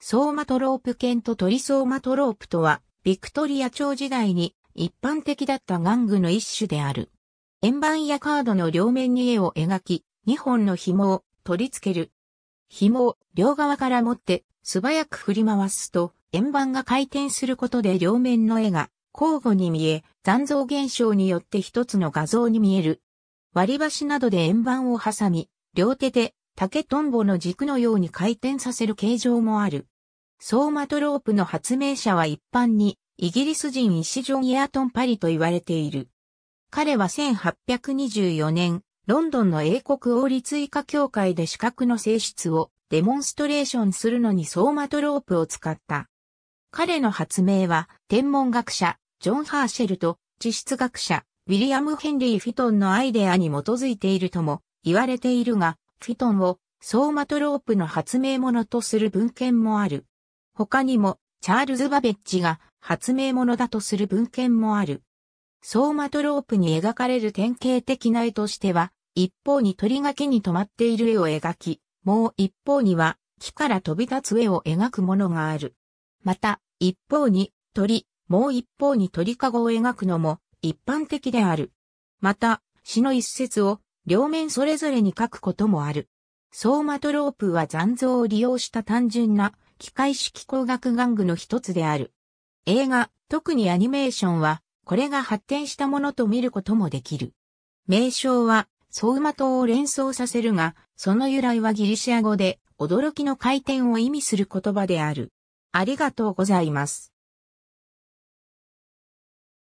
ソーマトロープ犬とトリソーマトロープとは、ビクトリア朝時代に一般的だった玩具の一種である。円盤やカードの両面に絵を描き、2本の紐を取り付ける。紐を両側から持って素早く振り回すと、円盤が回転することで両面の絵が交互に見え、残像現象によって一つの画像に見える。割り箸などで円盤を挟み、両手で竹トンボの軸のように回転させる形状もある。ソーマトロープの発明者は一般にイギリス人イシジョン・エアトン・パリと言われている。彼は1824年、ロンドンの英国王立医科協会で資格の性質をデモンストレーションするのにソーマトロープを使った。彼の発明は天文学者、ジョン・ハーシェルと地質学者、ウィリアム・ヘンリー・フィトンのアイデアに基づいているとも言われているが、フィトンをソーマトロープの発明者とする文献もある。他にも、チャールズ・バベッジが発明者だとする文献もある。ソーマトロープに描かれる典型的な絵としては、一方に鳥が木に止まっている絵を描き、もう一方には木から飛び立つ絵を描くものがある。また、一方に鳥、もう一方に鳥かごを描くのも一般的である。また、詩の一節を両面それぞれに書くこともある。ソーマトロープは残像を利用した単純な機械式工学玩具の一つである。映画、特にアニメーションは、これが発展したものと見ることもできる。名称は、ソ馬マを連想させるが、その由来はギリシア語で、驚きの回転を意味する言葉である。ありがとうございます。